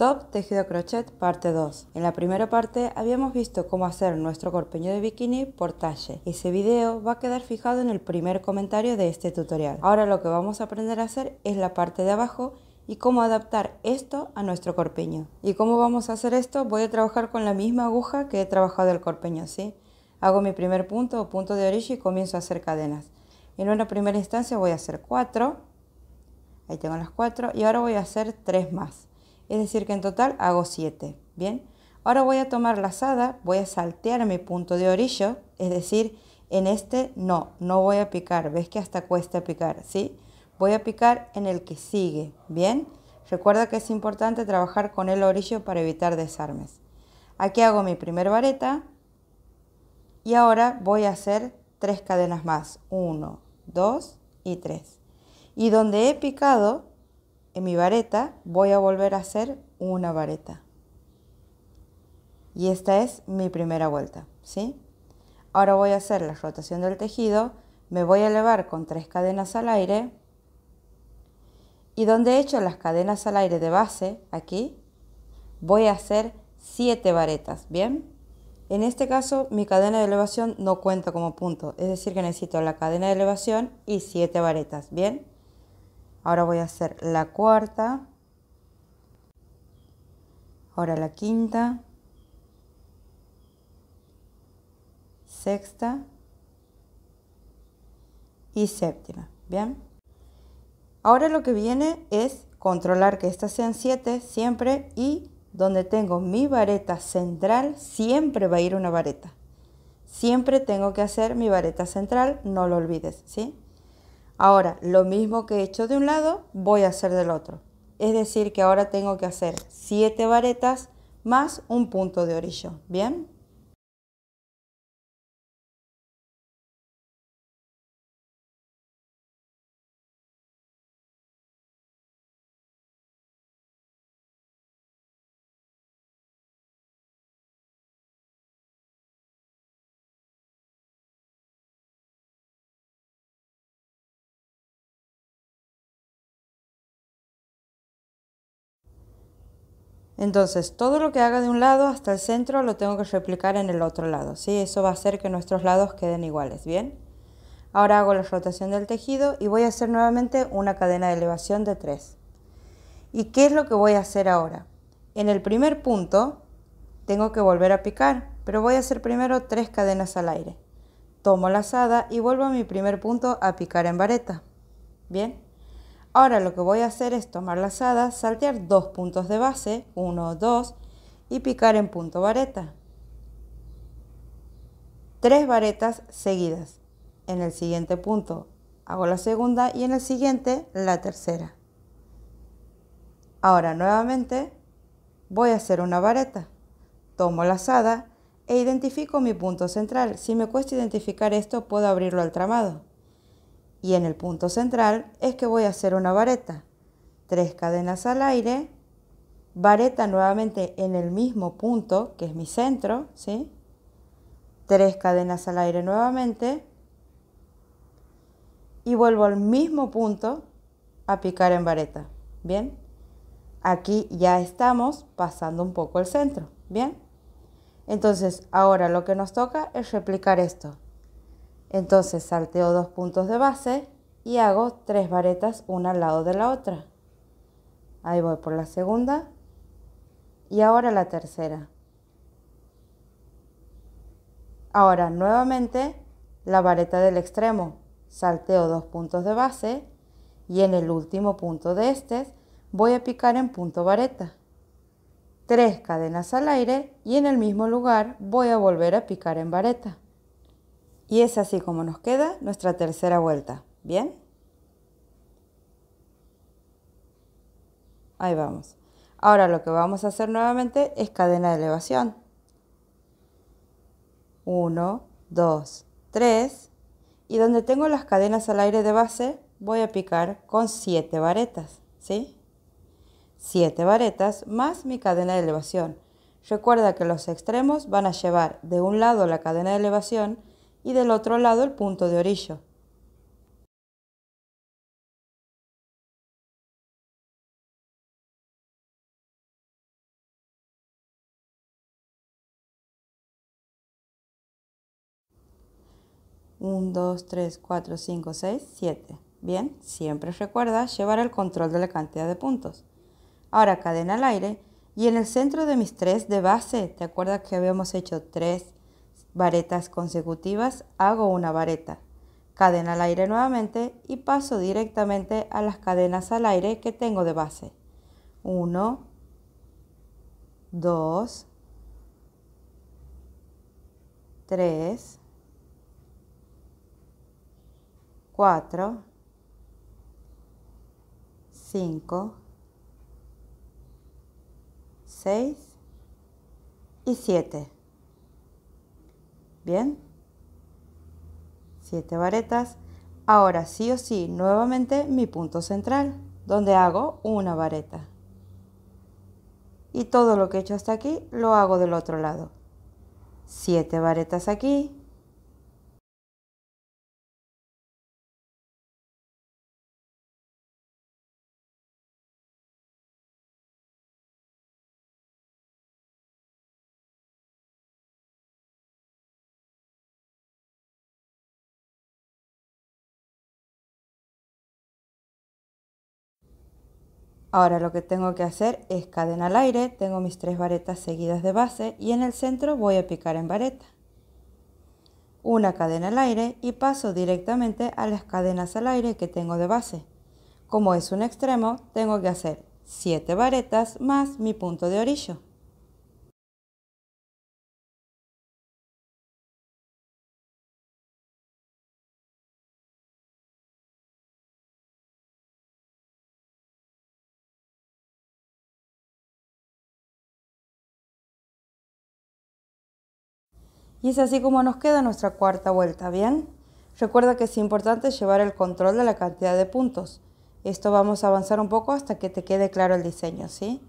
Top Tejido Crochet parte 2. En la primera parte habíamos visto cómo hacer nuestro corpeño de bikini por talle. Ese video va a quedar fijado en el primer comentario de este tutorial. Ahora lo que vamos a aprender a hacer es la parte de abajo y cómo adaptar esto a nuestro corpeño ¿Y cómo vamos a hacer esto? Voy a trabajar con la misma aguja que he trabajado el corpeño ¿sí? Hago mi primer punto o punto de orilla y comienzo a hacer cadenas. En una primera instancia voy a hacer 4. Ahí tengo las 4 y ahora voy a hacer 3 más es decir que en total hago 7, ¿bien? Ahora voy a tomar la lazada, voy a saltear mi punto de orillo, es decir, en este no, no voy a picar, ves que hasta cuesta picar, ¿sí? Voy a picar en el que sigue, ¿bien? Recuerda que es importante trabajar con el orillo para evitar desarmes. Aquí hago mi primer vareta y ahora voy a hacer tres cadenas más, 1, 2 y 3. Y donde he picado, mi vareta voy a volver a hacer una vareta. Y esta es mi primera vuelta, ¿sí? Ahora voy a hacer la rotación del tejido, me voy a elevar con tres cadenas al aire y donde he hecho las cadenas al aire de base, aquí, voy a hacer siete varetas, ¿bien? En este caso mi cadena de elevación no cuenta como punto, es decir que necesito la cadena de elevación y siete varetas, ¿bien? Ahora voy a hacer la cuarta. Ahora la quinta. Sexta. Y séptima. Bien. Ahora lo que viene es controlar que estas sean siete siempre y donde tengo mi vareta central siempre va a ir una vareta. Siempre tengo que hacer mi vareta central, no lo olvides, ¿sí? Ahora, lo mismo que he hecho de un lado, voy a hacer del otro. Es decir, que ahora tengo que hacer 7 varetas más un punto de orillo. ¿Bien? Entonces, todo lo que haga de un lado hasta el centro lo tengo que replicar en el otro lado, ¿sí? Eso va a hacer que nuestros lados queden iguales, ¿bien? Ahora hago la rotación del tejido y voy a hacer nuevamente una cadena de elevación de 3. ¿Y qué es lo que voy a hacer ahora? En el primer punto tengo que volver a picar, pero voy a hacer primero tres cadenas al aire. Tomo la lazada y vuelvo a mi primer punto a picar en vareta. ¿Bien? Ahora lo que voy a hacer es tomar la asada, saltear dos puntos de base, uno, dos, y picar en punto vareta. Tres varetas seguidas. En el siguiente punto hago la segunda y en el siguiente la tercera. Ahora nuevamente voy a hacer una vareta. Tomo la lazada e identifico mi punto central. Si me cuesta identificar esto, puedo abrirlo al tramado y en el punto central es que voy a hacer una vareta. Tres cadenas al aire, vareta nuevamente en el mismo punto que es mi centro, ¿sí? Tres cadenas al aire nuevamente y vuelvo al mismo punto a picar en vareta, ¿bien? Aquí ya estamos pasando un poco el centro, ¿bien? Entonces ahora lo que nos toca es replicar esto. Entonces salteo dos puntos de base y hago tres varetas una al lado de la otra. Ahí voy por la segunda y ahora la tercera. Ahora nuevamente la vareta del extremo. Salteo dos puntos de base y en el último punto de este voy a picar en punto vareta. Tres cadenas al aire y en el mismo lugar voy a volver a picar en vareta. Y es así como nos queda nuestra tercera vuelta. ¿Bien? Ahí vamos. Ahora lo que vamos a hacer nuevamente es cadena de elevación. 1, 2, 3. Y donde tengo las cadenas al aire de base, voy a picar con 7 varetas. ¿Sí? 7 varetas más mi cadena de elevación. Recuerda que los extremos van a llevar de un lado la cadena de elevación y del otro lado el punto de orillo Un, dos, tres, cuatro, cinco, seis, siete. Bien, siempre recuerda llevar el control de la cantidad de puntos. Ahora cadena al aire y en el centro de mis tres de base, ¿te acuerdas que habíamos hecho tres varetas consecutivas, hago una vareta, cadena al aire nuevamente y paso directamente a las cadenas al aire que tengo de base. 1, 2, 3, 4, 5, 6 y 7. Bien. Siete varetas. Ahora sí o sí, nuevamente mi punto central, donde hago una vareta. Y todo lo que he hecho hasta aquí lo hago del otro lado. Siete varetas aquí, Ahora lo que tengo que hacer es cadena al aire, tengo mis tres varetas seguidas de base y en el centro voy a picar en vareta. Una cadena al aire y paso directamente a las cadenas al aire que tengo de base. Como es un extremo, tengo que hacer siete varetas más mi punto de orillo. Y es así como nos queda nuestra cuarta vuelta, ¿bien? Recuerda que es importante llevar el control de la cantidad de puntos. Esto vamos a avanzar un poco hasta que te quede claro el diseño, ¿sí?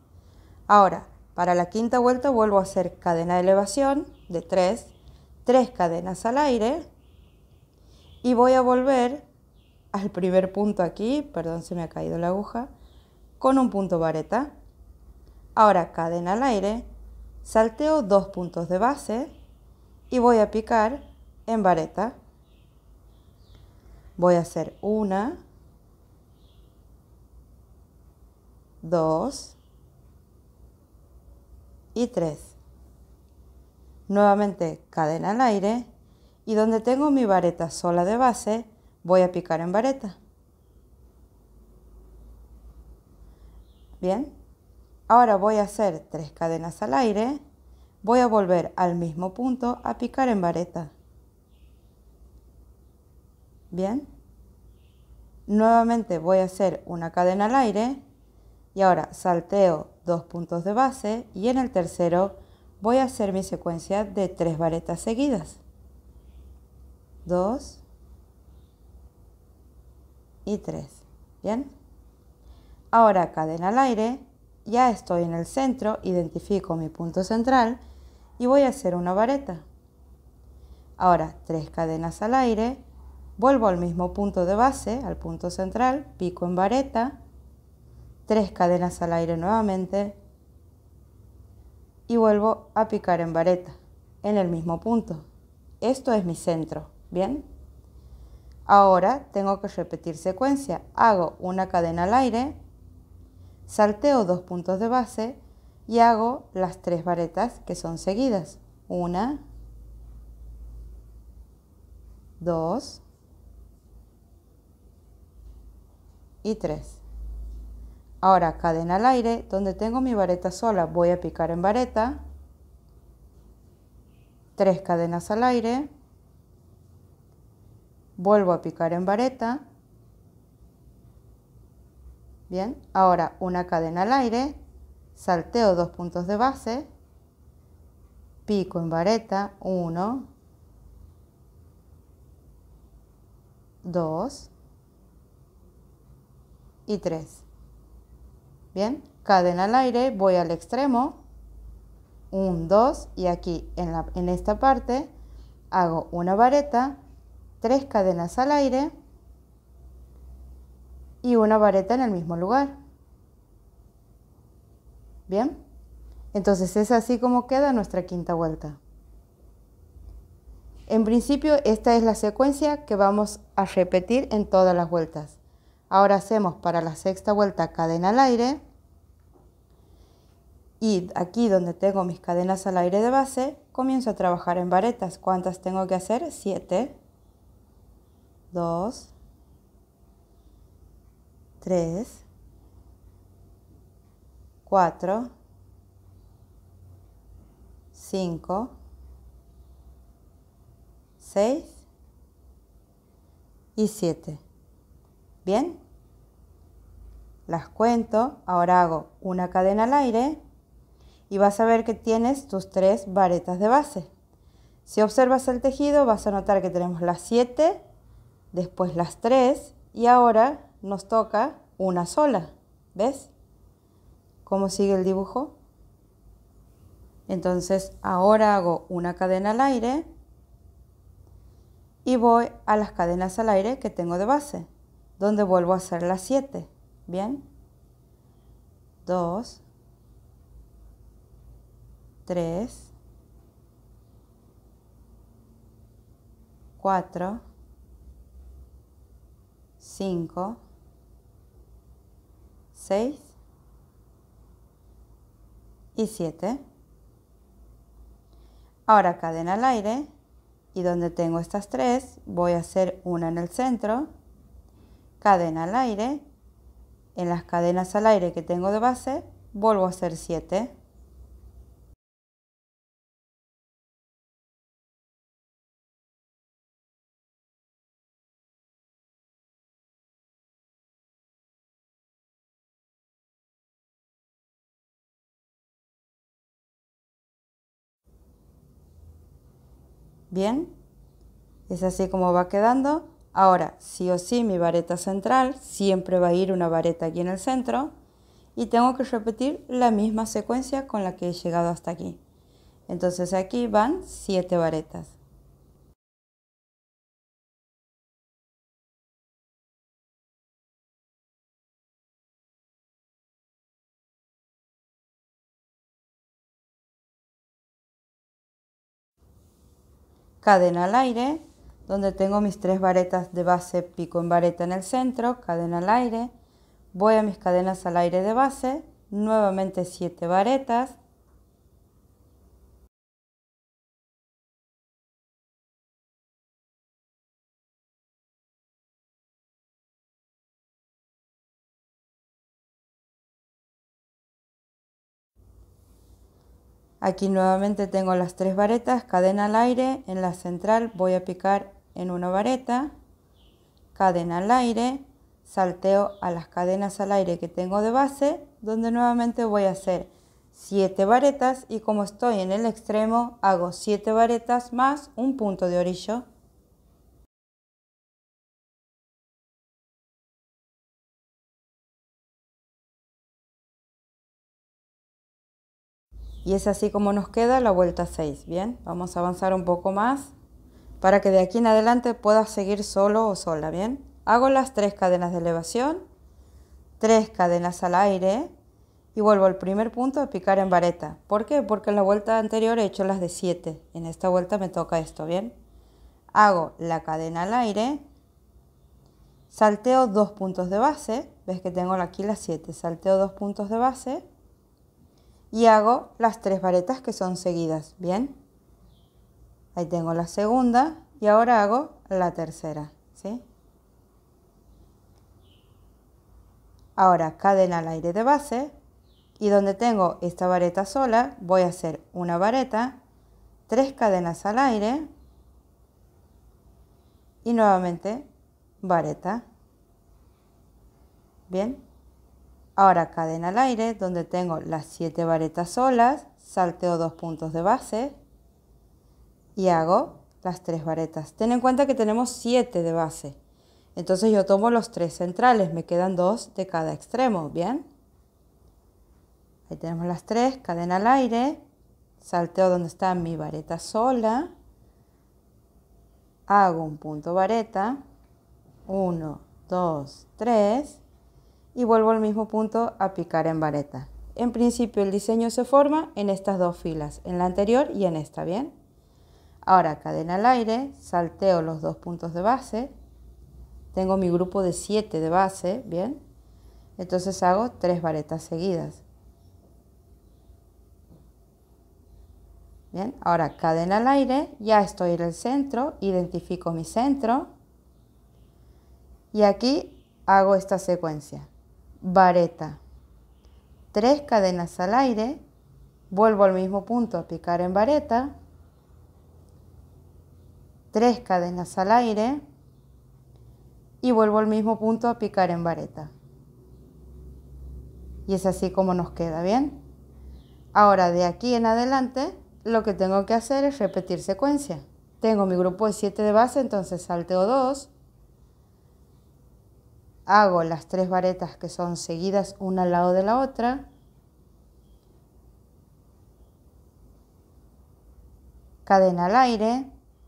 Ahora, para la quinta vuelta vuelvo a hacer cadena de elevación de 3, tres cadenas al aire y voy a volver al primer punto aquí, perdón se me ha caído la aguja, con un punto vareta. Ahora cadena al aire, salteo dos puntos de base y voy a picar en vareta. Voy a hacer una, dos y tres. Nuevamente cadena al aire y donde tengo mi vareta sola de base voy a picar en vareta. Bien, ahora voy a hacer tres cadenas al aire voy a volver al mismo punto a picar en vareta. Bien. Nuevamente voy a hacer una cadena al aire y ahora salteo dos puntos de base y en el tercero voy a hacer mi secuencia de tres varetas seguidas. Dos y tres. Bien. Ahora cadena al aire, ya estoy en el centro, identifico mi punto central y voy a hacer una vareta. Ahora tres cadenas al aire, vuelvo al mismo punto de base, al punto central, pico en vareta, tres cadenas al aire nuevamente y vuelvo a picar en vareta, en el mismo punto. Esto es mi centro, ¿bien? Ahora tengo que repetir secuencia. Hago una cadena al aire, salteo dos puntos de base, y hago las tres varetas que son seguidas. Una, dos y tres. Ahora cadena al aire, donde tengo mi vareta sola, voy a picar en vareta. Tres cadenas al aire. Vuelvo a picar en vareta. Bien, ahora una cadena al aire, salteo dos puntos de base, pico en vareta 1, 2 y 3. Bien, cadena al aire, voy al extremo, 1, 2 y aquí en, en esta parte hago una vareta, tres cadenas al aire y una vareta en el mismo lugar. ¿Bien? Entonces es así como queda nuestra quinta vuelta. En principio esta es la secuencia que vamos a repetir en todas las vueltas. Ahora hacemos para la sexta vuelta cadena al aire y aquí donde tengo mis cadenas al aire de base comienzo a trabajar en varetas. ¿Cuántas tengo que hacer? 7, 2, 3, 4, 5, 6 y 7. Bien, las cuento, ahora hago una cadena al aire y vas a ver que tienes tus tres varetas de base. Si observas el tejido vas a notar que tenemos las 7, después las 3 y ahora nos toca una sola, ¿ves? cómo sigue el dibujo. Entonces ahora hago una cadena al aire y voy a las cadenas al aire que tengo de base, donde vuelvo a hacer las 7. Bien. 2, 3, 4, 5, 6 y 7. Ahora cadena al aire y donde tengo estas tres voy a hacer una en el centro, cadena al aire, en las cadenas al aire que tengo de base vuelvo a hacer 7. Bien, es así como va quedando. Ahora, sí o sí, mi vareta central, siempre va a ir una vareta aquí en el centro y tengo que repetir la misma secuencia con la que he llegado hasta aquí. Entonces aquí van 7 varetas. cadena al aire, donde tengo mis tres varetas de base, pico en vareta en el centro, cadena al aire, voy a mis cadenas al aire de base, nuevamente siete varetas, Aquí nuevamente tengo las tres varetas, cadena al aire, en la central voy a picar en una vareta, cadena al aire, salteo a las cadenas al aire que tengo de base, donde nuevamente voy a hacer siete varetas y como estoy en el extremo hago siete varetas más un punto de orillo. y es así como nos queda la vuelta 6, ¿bien? Vamos a avanzar un poco más para que de aquí en adelante puedas seguir solo o sola, ¿bien? Hago las tres cadenas de elevación, tres cadenas al aire y vuelvo al primer punto a picar en vareta. ¿Por qué? Porque en la vuelta anterior he hecho las de 7, en esta vuelta me toca esto, ¿bien? Hago la cadena al aire, salteo dos puntos de base, ves que tengo aquí las 7, salteo dos puntos de base, y hago las tres varetas que son seguidas, ¿bien? Ahí tengo la segunda y ahora hago la tercera, ¿sí? Ahora cadena al aire de base y donde tengo esta vareta sola voy a hacer una vareta, tres cadenas al aire y nuevamente vareta. ¿Bien? Ahora cadena al aire donde tengo las 7 varetas solas, salteo dos puntos de base y hago las tres varetas. Ten en cuenta que tenemos 7 de base. Entonces yo tomo los tres centrales, me quedan dos de cada extremo, ¿bien? Ahí tenemos las tres, cadena al aire, salteo donde está mi vareta sola, hago un punto vareta, 1, 2, 3 y vuelvo al mismo punto a picar en vareta. En principio el diseño se forma en estas dos filas, en la anterior y en esta, ¿bien? Ahora cadena al aire, salteo los dos puntos de base, tengo mi grupo de 7 de base, ¿bien? Entonces hago tres varetas seguidas. Bien, ahora cadena al aire, ya estoy en el centro, identifico mi centro y aquí hago esta secuencia vareta. Tres cadenas al aire. Vuelvo al mismo punto a picar en vareta. Tres cadenas al aire. Y vuelvo al mismo punto a picar en vareta. Y es así como nos queda, ¿bien? Ahora de aquí en adelante lo que tengo que hacer es repetir secuencia. Tengo mi grupo de 7 de base, entonces salteo 2, hago las tres varetas que son seguidas una al lado de la otra, cadena al aire,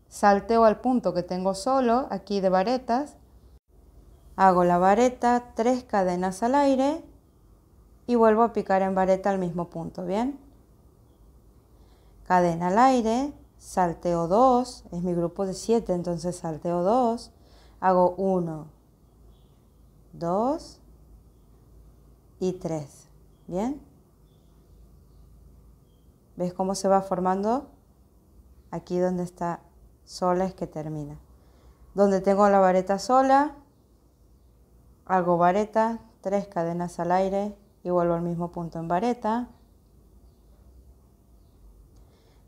salteo al punto que tengo solo aquí de varetas, hago la vareta, tres cadenas al aire y vuelvo a picar en vareta al mismo punto, ¿bien? Cadena al aire, salteo dos. es mi grupo de 7, entonces salteo dos. hago uno 2 y 3. ¿Bien? ¿Ves cómo se va formando? Aquí donde está sola es que termina. Donde tengo la vareta sola, hago vareta, tres cadenas al aire y vuelvo al mismo punto en vareta.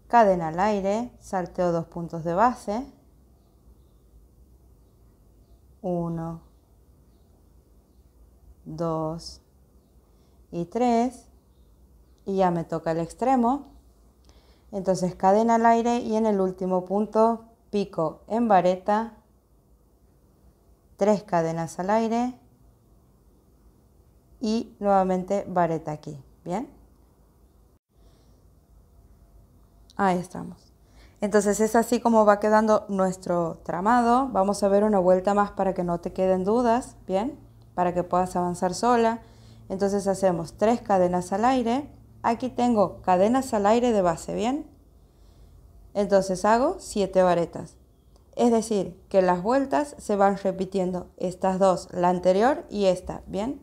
Cadena al aire, salteo dos puntos de base. 1, 2 y 3. Y ya me toca el extremo. Entonces cadena al aire y en el último punto pico en vareta. tres cadenas al aire. Y nuevamente vareta aquí. Bien. Ahí estamos. Entonces es así como va quedando nuestro tramado. Vamos a ver una vuelta más para que no te queden dudas. Bien para que puedas avanzar sola. Entonces hacemos tres cadenas al aire. Aquí tengo cadenas al aire de base, ¿bien? Entonces hago siete varetas. Es decir, que las vueltas se van repitiendo estas dos, la anterior y esta, ¿bien?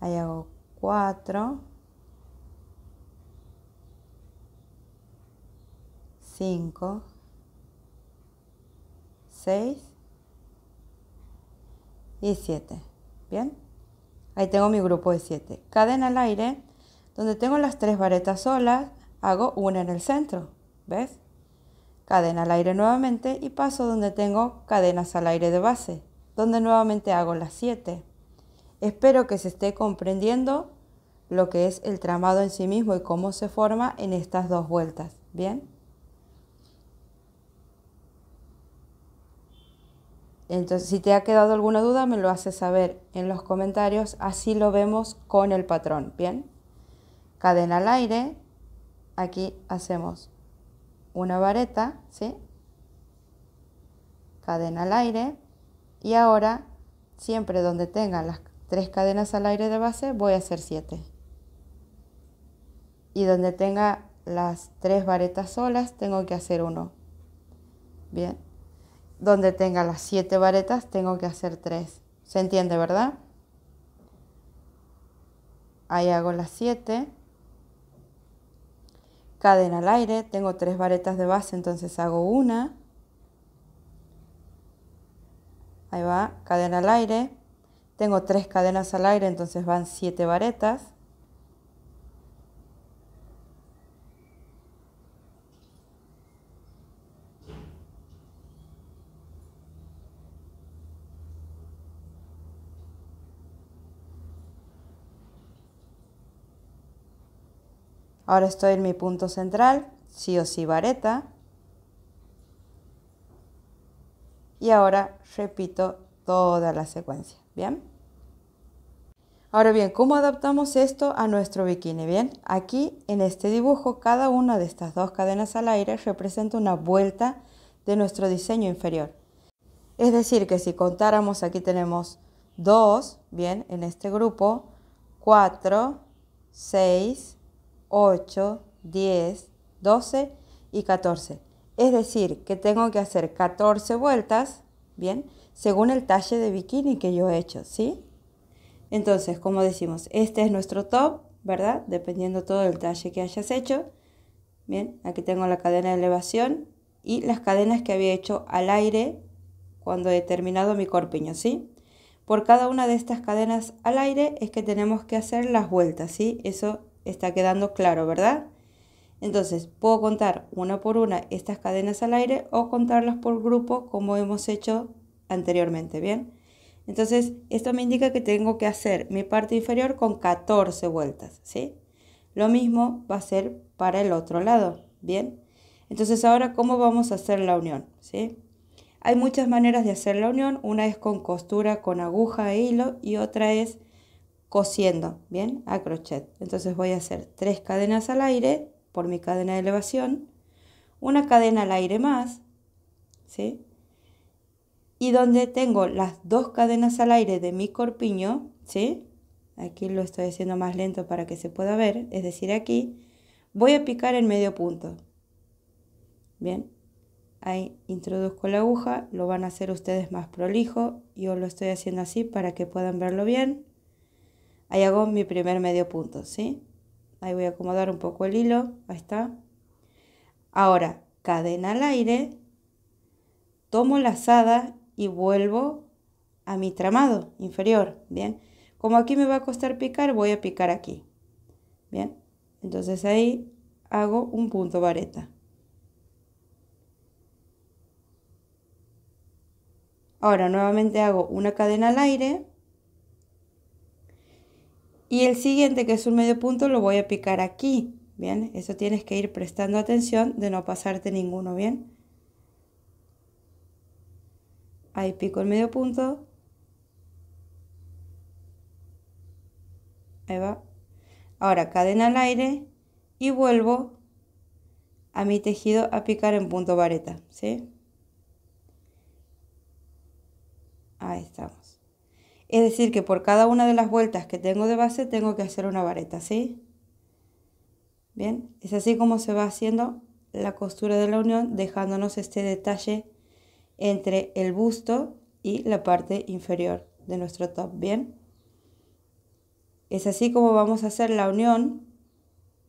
Ahí hago cuatro. Cinco. Seis y 7. Bien, ahí tengo mi grupo de 7. Cadena al aire, donde tengo las tres varetas solas, hago una en el centro. ¿Ves? Cadena al aire nuevamente y paso donde tengo cadenas al aire de base, donde nuevamente hago las 7. Espero que se esté comprendiendo lo que es el tramado en sí mismo y cómo se forma en estas dos vueltas. ¿Bien? Entonces, si te ha quedado alguna duda, me lo haces saber en los comentarios. Así lo vemos con el patrón. Bien. Cadena al aire. Aquí hacemos una vareta, ¿sí? Cadena al aire. Y ahora, siempre donde tenga las tres cadenas al aire de base, voy a hacer siete Y donde tenga las tres varetas solas, tengo que hacer uno. Bien donde tenga las siete varetas tengo que hacer tres ¿Se entiende, verdad? Ahí hago las siete Cadena al aire, tengo tres varetas de base, entonces hago una. Ahí va, cadena al aire. Tengo tres cadenas al aire, entonces van siete varetas. Ahora estoy en mi punto central, sí o sí vareta. Y ahora repito toda la secuencia, ¿bien? Ahora bien, ¿cómo adaptamos esto a nuestro bikini? Bien, aquí en este dibujo cada una de estas dos cadenas al aire representa una vuelta de nuestro diseño inferior. Es decir, que si contáramos, aquí tenemos dos, bien, en este grupo, cuatro, seis... 8, 10, 12 y 14. Es decir, que tengo que hacer 14 vueltas, ¿bien? Según el talle de bikini que yo he hecho, ¿sí? Entonces, como decimos, este es nuestro top, ¿verdad? Dependiendo todo el talle que hayas hecho. Bien, aquí tengo la cadena de elevación y las cadenas que había hecho al aire cuando he terminado mi corpiño, ¿sí? Por cada una de estas cadenas al aire es que tenemos que hacer las vueltas, ¿sí? Eso está quedando claro, ¿verdad? Entonces, puedo contar una por una estas cadenas al aire o contarlas por grupo como hemos hecho anteriormente, ¿bien? Entonces, esto me indica que tengo que hacer mi parte inferior con 14 vueltas, ¿sí? Lo mismo va a ser para el otro lado, ¿bien? Entonces, ahora, ¿cómo vamos a hacer la unión? ¿Sí? Hay muchas maneras de hacer la unión. Una es con costura, con aguja e hilo y otra es cosiendo, ¿bien? A crochet. Entonces voy a hacer tres cadenas al aire por mi cadena de elevación, una cadena al aire más, ¿sí? Y donde tengo las dos cadenas al aire de mi corpiño, ¿sí? Aquí lo estoy haciendo más lento para que se pueda ver, es decir, aquí voy a picar en medio punto. Bien, ahí introduzco la aguja, lo van a hacer ustedes más prolijo, yo lo estoy haciendo así para que puedan verlo bien. Ahí hago mi primer medio punto, ¿sí? Ahí voy a acomodar un poco el hilo, ahí está. Ahora, cadena al aire, tomo lazada y vuelvo a mi tramado inferior, ¿bien? Como aquí me va a costar picar, voy a picar aquí, ¿bien? Entonces ahí hago un punto vareta. Ahora nuevamente hago una cadena al aire, y el siguiente, que es un medio punto, lo voy a picar aquí, ¿bien? Eso tienes que ir prestando atención de no pasarte ninguno, ¿bien? Ahí pico el medio punto. Ahí va. Ahora cadena al aire y vuelvo a mi tejido a picar en punto vareta, ¿sí? Ahí estamos. Es decir, que por cada una de las vueltas que tengo de base tengo que hacer una vareta, ¿sí? Bien, es así como se va haciendo la costura de la unión, dejándonos este detalle entre el busto y la parte inferior de nuestro top, ¿bien? Es así como vamos a hacer la unión,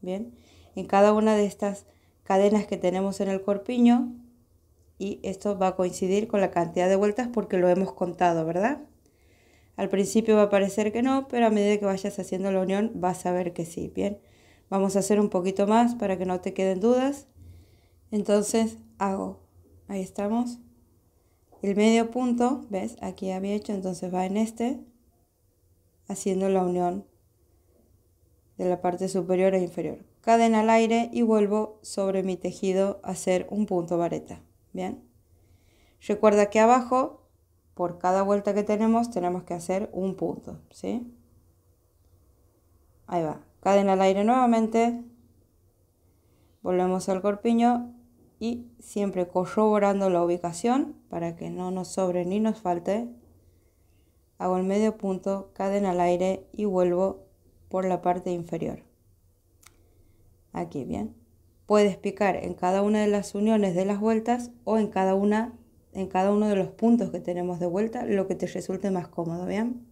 ¿bien? En cada una de estas cadenas que tenemos en el corpiño y esto va a coincidir con la cantidad de vueltas porque lo hemos contado, ¿verdad? Al principio va a parecer que no, pero a medida que vayas haciendo la unión vas a ver que sí. Bien, vamos a hacer un poquito más para que no te queden dudas. Entonces hago, ahí estamos. El medio punto, ¿ves? Aquí había hecho, entonces va en este, haciendo la unión de la parte superior e inferior. Cadena al aire y vuelvo sobre mi tejido a hacer un punto vareta. Bien. Recuerda que abajo por cada vuelta que tenemos tenemos que hacer un punto, ¿sí? Ahí va, cadena al aire nuevamente, volvemos al corpiño y siempre corroborando la ubicación para que no nos sobre ni nos falte. Hago el medio punto, cadena al aire y vuelvo por la parte inferior. Aquí, bien. Puedes picar en cada una de las uniones de las vueltas o en cada una en cada uno de los puntos que tenemos de vuelta lo que te resulte más cómodo, ¿bien?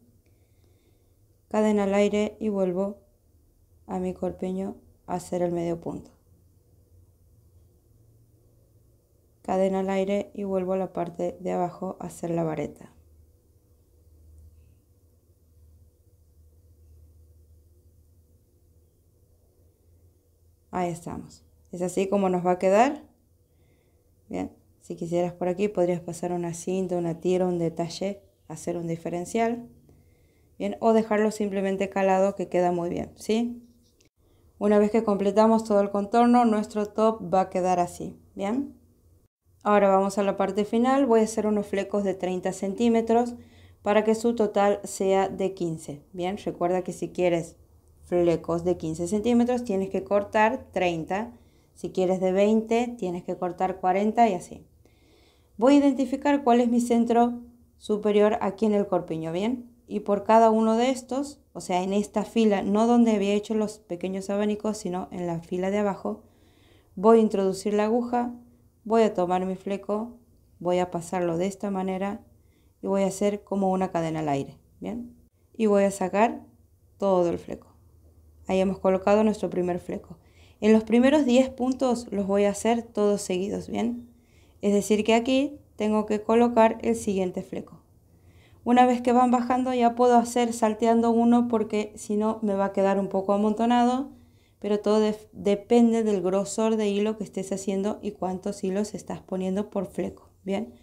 Cadena al aire y vuelvo a mi corpiño a hacer el medio punto. Cadena al aire y vuelvo a la parte de abajo a hacer la vareta. Ahí estamos. Es así como nos va a quedar. Bien. Si quisieras por aquí, podrías pasar una cinta, una tira, un detalle, hacer un diferencial. Bien, o dejarlo simplemente calado que queda muy bien, ¿sí? Una vez que completamos todo el contorno, nuestro top va a quedar así, ¿bien? Ahora vamos a la parte final, voy a hacer unos flecos de 30 centímetros para que su total sea de 15, ¿bien? Recuerda que si quieres flecos de 15 centímetros tienes que cortar 30, si quieres de 20 tienes que cortar 40 y así. Voy a identificar cuál es mi centro superior aquí en el corpiño, ¿bien? Y por cada uno de estos, o sea, en esta fila, no donde había hecho los pequeños abanicos, sino en la fila de abajo, voy a introducir la aguja, voy a tomar mi fleco, voy a pasarlo de esta manera y voy a hacer como una cadena al aire, ¿bien? Y voy a sacar todo el fleco. Ahí hemos colocado nuestro primer fleco. En los primeros 10 puntos los voy a hacer todos seguidos, ¿bien? Es decir que aquí tengo que colocar el siguiente fleco. Una vez que van bajando ya puedo hacer salteando uno porque si no me va a quedar un poco amontonado, pero todo depende del grosor de hilo que estés haciendo y cuántos hilos estás poniendo por fleco. Bien,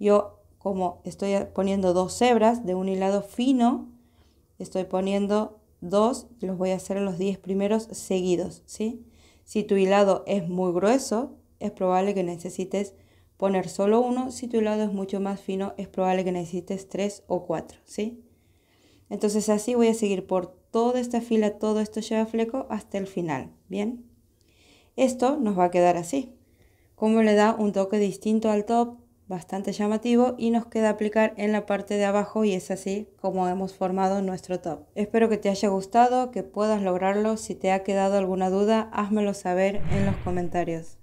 yo como estoy poniendo dos hebras de un hilado fino, estoy poniendo dos, los voy a hacer los 10 primeros seguidos, ¿sí? Si tu hilado es muy grueso, es probable que necesites poner solo uno. Si tu lado es mucho más fino, es probable que necesites tres o cuatro, ¿sí? Entonces así voy a seguir por toda esta fila, todo esto lleva fleco hasta el final, ¿bien? Esto nos va a quedar así, como le da un toque distinto al top, bastante llamativo y nos queda aplicar en la parte de abajo y es así como hemos formado nuestro top. Espero que te haya gustado, que puedas lograrlo, si te ha quedado alguna duda házmelo saber en los comentarios.